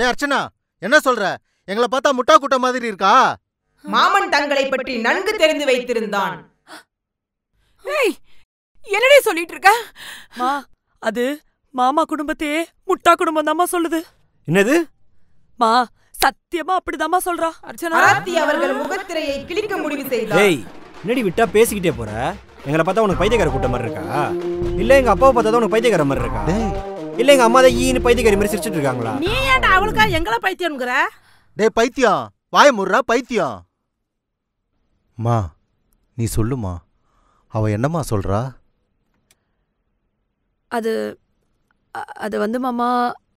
ஏ அர்ச்சனா என்ன சொல்ற எங்களை பார்த்தா முட்டா கூட்டம் மாதிரி இருக்கா மாமன் தங்களை பற்றி நன்கு தெரிந்து வைத்திருந்தான் ஏய் என்னடே சொல்லிட்டு இருக்க மா அது மாமா குடும்பத்தையே முட்டா குடும்பம் தாமா சொல்லுது என்னது மா சத்தியமா அப்படிதாமா சொல்றா அர்ச்சனா ஆர்த்தி அவர்கள் முகத்திரையை கிழிக்க முடிவு செய்தார் ஏய் என்னடி விட்டா பேசிக்கிட்டே போற எங்களை பார்த்தா உனக்கு பைத்தியக்கார கூட்டம் மாதிரி இருக்கா இல்ல எங்க அப்பாவை பார்த்தா உனக்கு பைத்தியக்கார மாதிரி இருக்கா இல்ல எங்க அம்மா தான் ஈனு பைத்தியக்காரி மாதிரி சிரிச்சிட்டு இருக்காங்களா நீ ஏன்டா அவளுக்கா எங்கள பைத்தியம்ங்கற டேய் பைத்தியம் வாய் முறா பைத்தியம் மா நீ சொல்லுமா அவ என்னம்மா சொல்றா அது அது வந்து மாமா